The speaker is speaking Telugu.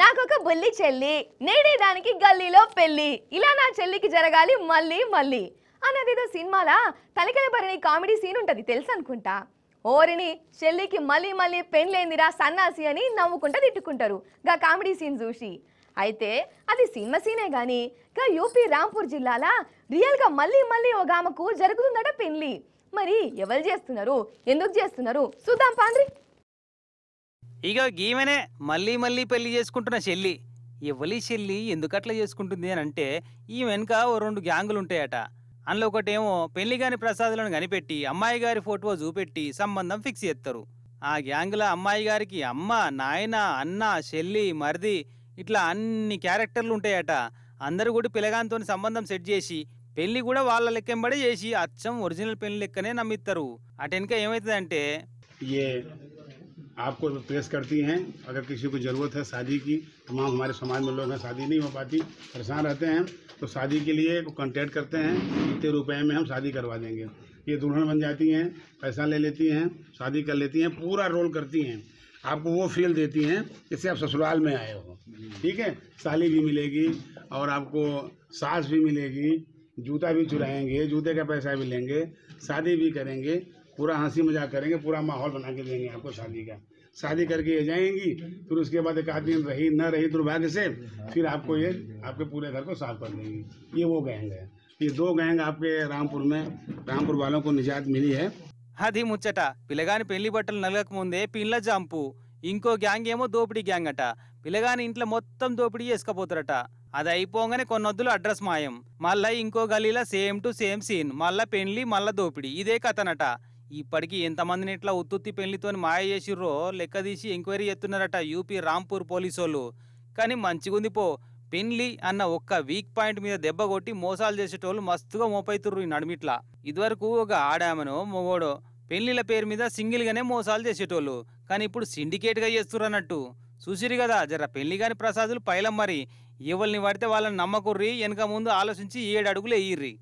నాకొక బుల్లి చెల్లి నేడే దానికి గల్లీలో పెళ్ళి ఇలా నా చెల్లికి జరగాలి మళ్ళీ మళ్ళీ అన్నదేదో సినిమాలా తలికల భరణి కామెడీ సీన్ ఉంటుంది తెలుసు అనుకుంటా ఓరిని చెల్లికి మళ్ళీ మళ్ళీ పెళ్ళైందిరా సన్నాసి అని నవ్వుకుంటా తిట్టుకుంటారు గా కామెడీ సీన్ చూసి అయితే అది సినిమా సీనే కానీ గా యూపీ రాంపూర్ జిల్లాల రియల్గా మళ్ళీ మళ్ళీ ఒక ఆమెకు జరుగుతుందట పెళ్ళి మరి ఎవరు చేస్తున్నారు ఎందుకు చేస్తున్నారు చూద్దాం పాండ్రి ఇక ఈమెనే మళ్ళీ మళ్ళీ పెళ్లి చేసుకుంటున్న చెల్లి ఎవలి చెల్లి ఎందుకట్లా చేసుకుంటుంది అని అంటే ఈ వెనుక ఓ రెండు గ్యాంగులు ఉంటాయట అందులో ఒకటేమో పెళ్లి కాని ప్రసాదులను కనిపెట్టి అమ్మాయి గారి ఫోటో చూపెట్టి సంబంధం ఫిక్స్ చేస్తారు ఆ గ్యాంగుల అమ్మాయి గారికి అమ్మ నాయన అన్న చెల్లి మరిది ఇట్లా అన్ని క్యారెక్టర్లు ఉంటాయట అందరూ కూడా పిలగాంతో సంబంధం సెట్ చేసి పెళ్లి కూడా వాళ్ళ లెక్కెంబడి చేసి అచ్చం ఒరిజినల్ పెళ్లి లెక్కనే నమ్మిస్తారు అటెనక ఏమవుతుందంటే आपको प्रेस करती हैं अगर किसी को ज़रूरत है शादी की तमाम हमारे समाज में लोग हैं शादी नहीं हो पाती परेशान रहते हैं तो शादी के लिए कॉन्टैक्ट करते हैं इतने रुपए में हम शादी करवा देंगे ये दुल्हन बन जाती हैं पैसा ले लेती हैं शादी कर लेती हैं पूरा रोल करती हैं आपको वो फील देती हैं जिससे आप ससुराल में आए हो ठीक है साली भी मिलेगी और आपको सास भी मिलेगी जूता भी चुराएंगे जूते का पैसा भी लेंगे शादी भी करेंगे पूरा हंसी मजाक करेंगे पूरा माहौल बना के देंगे आपको शादी का शादी करके ये जाएंगी फिर उसके बाद एक आदमी रही न रही दुर्भाग्य से फिर आपको ये आपके पूरे घर को साफ कर देंगी ये वो गैंग है ये दो गैंग आपके रामपुर में रामपुर वालों को निजात मिली है हदी मुच्चट पिगा बटल नलक मुदे पिंड जंपू इंको गैंगेमो दोपड़ी गैंग अट पिगा इंट मोतम दोपड़ी वेकोतरट अद्ने को अड्रस माला इंको गलीला सेम टू सेम सीन मल्ला मल्ला दोपड़ी इदे कथन ఇప్పటికీ ఎంతమందిని ఇట్లా ఉత్తుత్తి పెళ్లితో మాయ చేసిర్రో లెక్క తీసి ఎంక్వైరీ చేస్తున్నారట యూపీ రాంపూర్ పోలీసోళ్ళు కానీ మంచిగుంది పో పెన్లి అన్న ఒక్క వీక్ పాయింట్ మీద దెబ్బ కొట్టి మోసాలు చేసేటోళ్ళు మస్తుగా మోపైతుర్రు ఈ నడుమిట్లా ఇదివరకు ఒక ఆడామనో మొగోడో పెళ్లిల పేరు మీద సింగిల్గానే మోసాలు చేసేటోళ్ళు కానీ ఇప్పుడు సిండికేట్గా చేస్తుర్రు అన్నట్టు చూసిరు కదా జర పెళ్లి కాని ప్రసాదులు పైలం మరి ఎవరిని పడితే వాళ్ళని నమ్మకుర్రి వెనక ముందు ఆలోచించి ఏడు అడుగులు వేయర్రీ